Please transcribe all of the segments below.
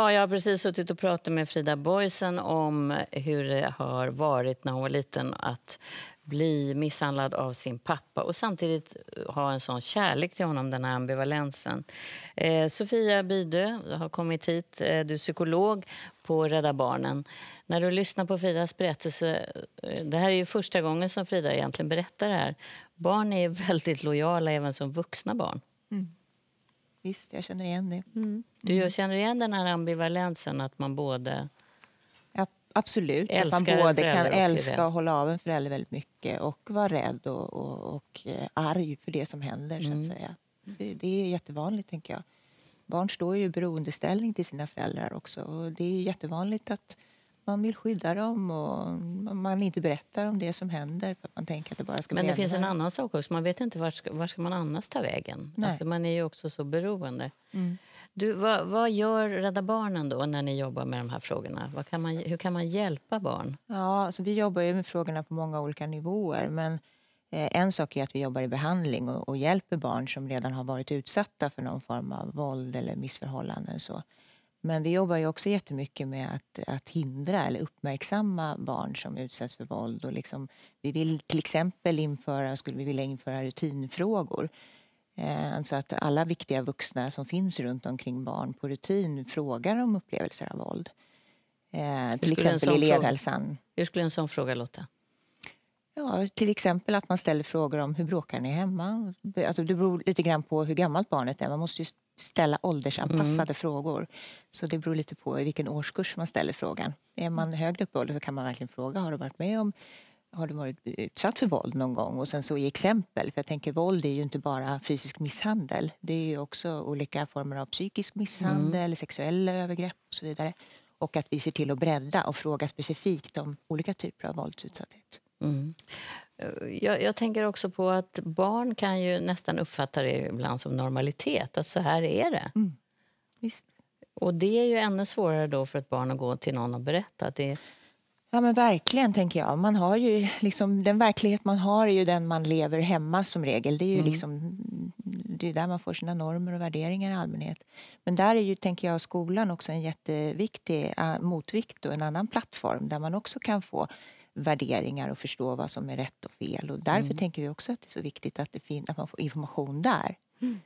Ja, jag har precis suttit och pratat med Frida Boisen om hur det har varit när hon var liten att bli misshandlad av sin pappa och samtidigt eh, ha en sån kärlek till honom, den här ambivalensen. Eh, Sofia Bidö har kommit hit. Eh, du är psykolog på Rädda Barnen. När du lyssnar på Fridas berättelse, eh, det här är ju första gången som Frida egentligen berättar det här. Barn är väldigt lojala även som vuxna barn. Mm visst, jag känner igen det. Mm. Du känner igen den här ambivalensen att man både ja, Absolut, att man både kan och älska och, hålla av en förälder väldigt mycket och vara rädd och, och, och eh, arg för det som händer. Mm. Så att mm. säga. Det, det, är jättevanligt, tänker jag. Barn står ju i beroendeställning till sina föräldrar också och det är jättevanligt att man vill skydda dem och man inte berättar om det som händer för man tänker att det bara ska Men det finns en annan sak också. Man vet inte vart ska, var ska man annars ta vägen. Alltså man är ju också så beroende. Mm. Du, vad, vad, gör Rädda Barnen då när ni jobbar med de här frågorna? Kan man, hur kan man hjälpa barn? Ja, alltså vi jobbar ju med frågorna på många olika nivåer. Men eh, en sak är att vi jobbar i behandling och, och hjälper barn som redan har varit utsatta för någon form av våld eller missförhållanden. Så. Men vi jobbar ju också jättemycket med att, att hindra eller uppmärksamma barn som utsätts för våld. Och liksom, vi vill till exempel införa, skulle vi vilja införa rutinfrågor. Eh, alltså att alla viktiga vuxna som finns runt omkring barn på rutin frågar om upplevelser av våld. Eh, till exempel elevhälsan. Fråga, hur skulle en sån fråga låta? Ja, till exempel att man ställer frågor om hur bråkar ni hemma? Alltså det beror lite grann på hur gammalt barnet är. Man måste ställa åldersanpassade mm. frågor. Så det beror lite på i vilken årskurs man ställer frågan. Är man högre upp i ålder så kan man verkligen fråga har du varit med om har du varit utsatt för våld någon gång? Och sen så i exempel, för jag tänker våld är ju inte bara fysisk misshandel. Det är ju också olika former av psykisk misshandel, mm. sexuella övergrepp och så vidare. Och att vi ser till att bredda och fråga specifikt om olika typer av våldsutsatthet. Mm. Eh, jag, jag, tänker också på att barn kan ju nästan uppfatta det ibland som normalitet, att så här är det. Mm. Och det är ju ännu svårare då för ett barn att gå till någon och berätta. det... Ja men verkligen tänker jag. Man har ju liksom, den verklighet man har är ju den man lever hemma som regel. Det är ju mm. liksom, det är där man får sina normer och värderingar i allmänhet. Men där är ju, tänker jag, skolan också en jätteviktig äh, motvikt och en annan plattform där man också kan få värderingar och förstå vad som är rätt och fel. Och därför mm. tänker vi också att det är så viktigt att, det fin- att man får information där. Mm.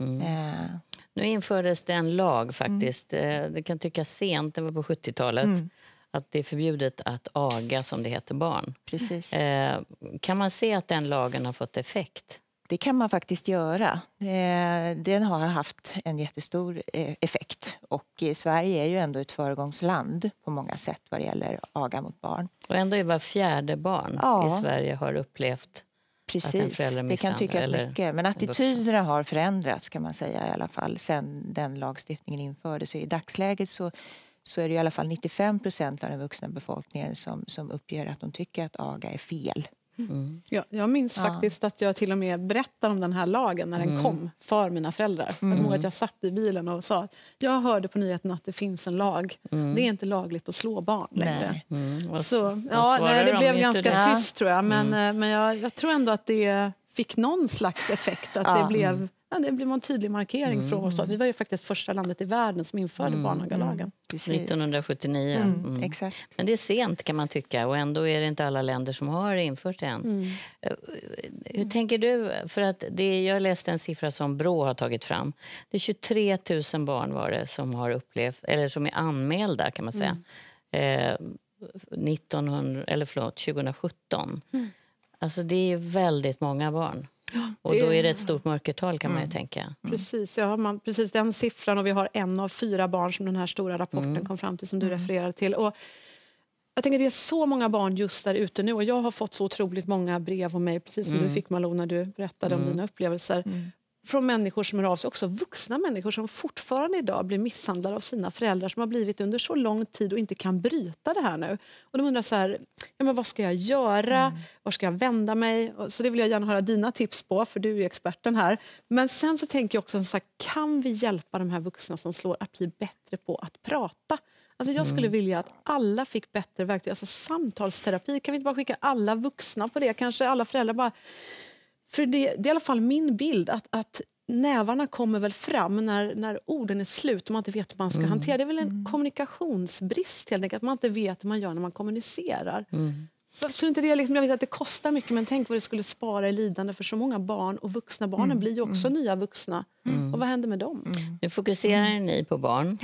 Mm. Eh. Nu infördes det en lag mm. faktiskt. Eh, det kan tyckas sent, det var på 70-talet. Mm. Att det är förbjudet att aga, som det heter, barn. Precis. Eh, kan man se att den lagen har fått effekt? det kan man faktiskt göra. Eh, den har haft en jättestor eh, effekt. Och eh, Sverige är ju ändå ett föregångsland på många sätt vad det gäller aga mot barn. Och ändå är var fjärde barn ja. i Sverige har upplevt Precis, det kan tyckas mycket. Men attityderna har förändrats kan man säga i alla fall sen den lagstiftningen infördes. Så I dagsläget så, så är det i alla fall 95 procent av den vuxna befolkningen som, som uppger att de tycker att aga är fel. Mm. Ja, jag minns ja. faktiskt att jag till och med berättade om den här lagen när den mm. kom för mina föräldrar. Mm. Jag att jag satt i bilen och sa att jag hörde på nyheterna att det finns en lag. Mm. Det är inte lagligt att slå barn längre. Nej. Mm. Så, ja, nej, det blev ganska det? tyst tror jag. Men, mm. eh, men jag, jag, tror ändå att det fick någon slags effekt. Att det blev mm. Ja, det blev en tydlig markering mm. från oss. Vi var ju faktiskt första landet i världen som införde mm. barnagalagen. 1979. Mm. Mm, mm. Exakt. Men det är sent kan man tycka och ändå är det inte alla länder som har infört det än. Mm. Eh, hur tänker du? För att det, jag läste en siffra som Brå har tagit fram. Det är 23 000 barn var det som, har upplevt, eller som är anmälda kan man säga. Eh, 1900, eller förlåt, 2017. Alltså det är väldigt många barn och då är det ett stort mörkertal kan mm. man ju tänka. Mm. Precis, ja, man, precis den siffran och vi har en av fyra barn som den här stora rapporten mm. kom fram till som du mm. refererade till. Och jag tänker det är så många barn just där ute nu och jag har fått så otroligt många brev och mejl, precis som du mm. fick Malou när du berättade om dina upplevelser från människor som hör av sig, också vuxna människor som fortfarande idag blir misshandlade av sina föräldrar som har blivit under så lång tid och inte kan bryta det här nu. Och de undrar så här, ja, men vad ska jag göra, mm. var ska jag vända mig? Så det vill jag gärna höra dina tips på, för du är experten här. Men sen så tänker jag också, så här, kan vi hjälpa de här vuxna som slår att bli bättre på att prata? Alltså jag skulle mm. vilja att alla fick bättre verktyg, alltså samtalsterapi. Kan vi inte bara skicka alla vuxna på det? Kanske alla föräldrar bara för det, det är i alla fall min bild att, att nävarna kommer väl fram när, när orden är slut och man inte vet hur man ska mm. hantera. Det är väl en mm. kommunikationsbrist helt enkelt, att man inte vet hur man gör när man kommunicerar. Mm. inte det liksom, jag vet att det kostar mycket, men tänk vad det skulle spara i lidande för så många barn. Och vuxna barnen mm. blir ju också mm. nya vuxna. Mm. Och vad händer med dem? Mm. Nu fokuserar mm. ni på barn.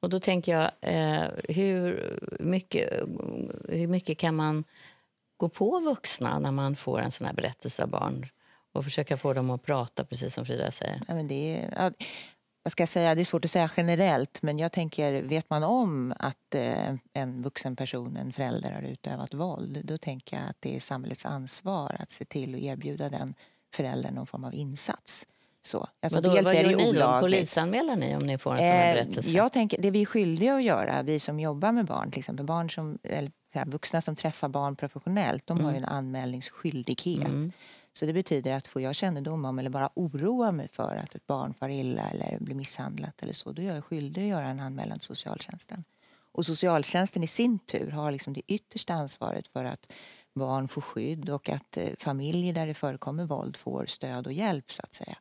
Och då tänker jag, eh, hur, mycket, hur mycket kan man gå på vuxna när man får en sån här berättelse av barn? och försöka få dem att prata, precis som Frida säger. Ja, men det är, ja, vad ska jag säga, det är svårt att säga generellt, men jag tänker, vet man om att eh, en vuxen person, en förälder, har utövat våld, då tänker jag att det är samhällets ansvar att se till att erbjuda den föräldern någon form av insats. Så. Alltså, Vadå, vad gör ni då? Polisanmäler ni om ni får en sån här eh, berättelse? Jag tänker, det vi är skyldiga att göra, vi som jobbar med barn, till exempel barn som, eller, här, vuxna som träffar barn professionellt, de mm. har ju en anmälningsskyldighet. Mm. Så det betyder att får jag kännedom om eller bara oroa mig för att ett barn far illa eller blir misshandlat eller så, då är jag skyldig att göra en anmälan till socialtjänsten. Och socialtjänsten i sin tur har liksom det yttersta ansvaret för att barn får skydd och att eh, familjer där det förekommer våld får stöd och hjälp så att säga.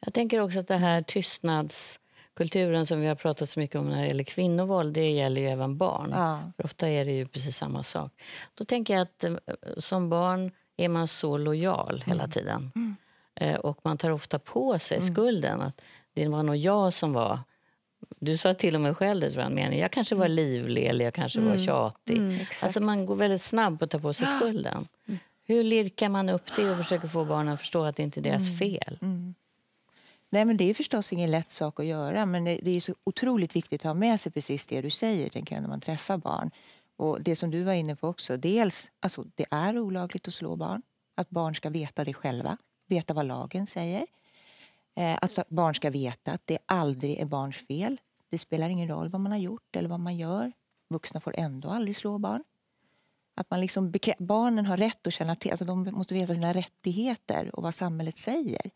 Jag tänker också att det här tystnads kulturen som vi har pratat så mycket om när det gäller kvinnovåld, det gäller ju även barn. Ja. För ofta är det ju precis samma sak. Då tänker jag att eh, som barn är man så lojal hela mm. tiden. Mm. Eh, och man tar ofta på sig mm. skulden. att Det var nog jag som var... Du sa till och med själv det, tror jag, jag kanske var mm. livlig eller jag kanske var tjatig. alltså man går väldigt snabbt på att ta på sig ah! skulden. Hur lirkar man upp det och försöker få barnen att förstå att det inte är deras fel? Nej, men det är förstås ingen lätt sak att göra, men det är så otroligt viktigt att ha med sig precis det du säger tänker när man träffar barn. Och det som du var inne på också, dels alltså det är olagligt att slå barn. Att barn ska veta det själva, veta vad lagen säger. Eh, att barn ska veta att det aldrig är barns fel. Det spelar ingen roll vad man har gjort eller vad man gör. Vuxna får ändå aldrig slå barn. Att man liksom, barnen har rätt att känna till, alltså de måste veta sina rättigheter och vad samhället säger.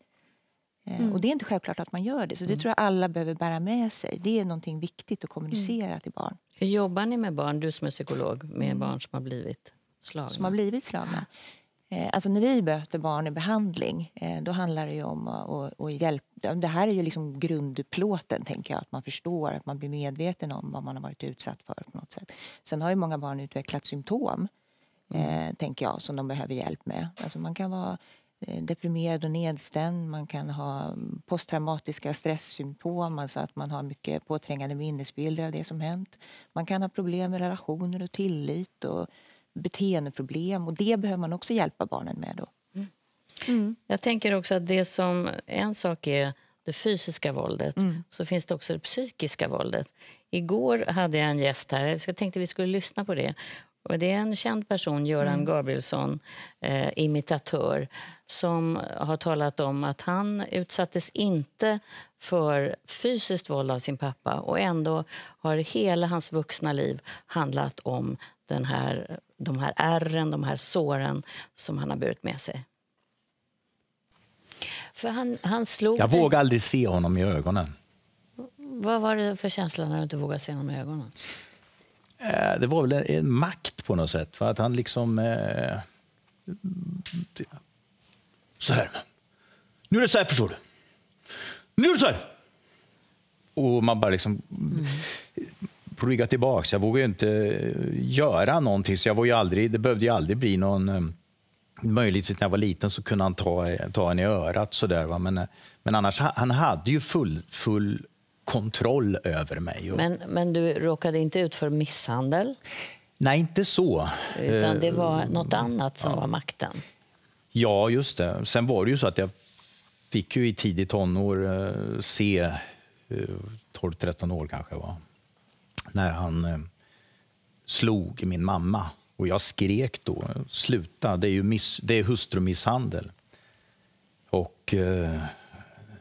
Eh, mm. Och det är inte självklart att man gör det. Så det mm. tror jag alla behöver bära med sig. Det är någonting viktigt att kommunicera mm. till barn. Hur jobbar ni med barn, du som är psykolog, med mm. barn som har blivit slagna? Som har blivit slagna? Eh, alltså när vi möter barn i behandling, eh, då handlar det om att, att hjälpa. Det här är ju liksom grundplåten, tänker jag. Att man förstår, att man blir medveten om vad man har varit utsatt för. på något sätt. Sen har ju många barn utvecklat symptom, mm. eh, tänker jag, som de behöver hjälp med. Alltså man kan vara Eh, deprimerad och nedstämd. Man kan ha posttraumatiska stresssymptom, alltså att man har mycket påträngande minnesbilder av det som hänt. Man kan ha problem med relationer och tillit och beteendeproblem och det behöver man också hjälpa barnen med. Då. Mm. Mm. mm. Jag tänker också att det som, en sak är det fysiska våldet, mm. så finns det också det psykiska våldet. Igår hade jag en gäst här, jag tänkte vi skulle lyssna på det. Och det är en känd person, Göran mm. Gabrielsson, eh, imitatör som har talat om att han utsattes inte för fysiskt våld av sin pappa och ändå har hela hans vuxna liv handlat om den här, de här ärren, de här såren som han har burit med sig. För han, han slog Jag vågar aldrig se honom i ögonen. Vad var det för känsla när du inte vågade se honom i ögonen? Eh, det var väl en makt på något sätt. För att han liksom... Eh, så här. Nu är det så här, förstår du. Nu är det så här! Och man bara liksom... Mm rygga tillbaka. Jag vågade ju inte eh, göra någonting. Så jag ju aldrig, det behövde ju aldrig bli någon... Eh, Möjligtvis när jag var liten så kunde han ta, eh, ta en i örat. Så där, va? Men, men annars, han hade ju full, full kontroll över mig. Men, men du råkade inte ut för misshandel? Nej, inte så. Utan det var nåt annat som ja. var makten? Ja, just det. Sen var det ju så att jag fick ju i tidig tonår eh, se, 12-13 eh, år kanske var, när han eh, slog min mamma. Och jag skrek då, sluta, det är ju miss, det är hustrumisshandel. Och eh,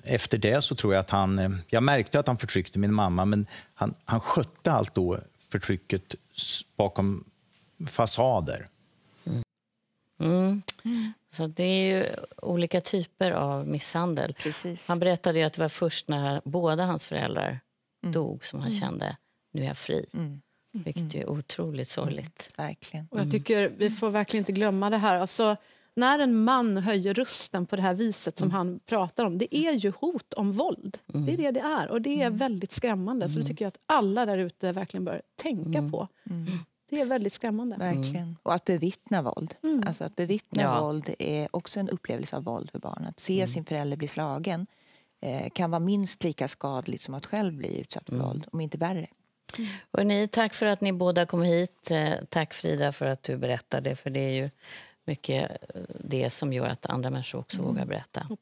efter det så tror jag att han, jag märkte att han förtryckte min mamma, men han, han skötte allt då förtrycket bakom fasader. Så det är ju olika typer av misshandel. Precis. Han berättade att det var först när båda hans föräldrar mm. dog som han mm. kände nu är jag fri. Mm. mm. Vilket är otroligt sorgligt. Mm. Verkligen. Och jag mm. tycker vi får verkligen inte glömma det här. Alltså, när en man höjer rösten på det här viset som han pratar om, det är ju hot om våld. Det är det det är och det är väldigt skrämmande. Så det tycker jag att alla där ute verkligen bör tänka på. Det är väldigt skrämmande. Mm. Verkligen. Mm. Och att bevittna våld. Mm. Alltså att bevittna ja. våld är också en upplevelse av våld för barn. Att se mm. sin förälder bli slagen eh, kan vara minst lika skadligt som att själv bli utsatt för mm. våld, om inte värre. Och mm. ni, tack för att ni båda kom hit. Eh, tack Frida för att du berättade, för det är ju mycket eh, det som gör att andra människor också vågar berätta.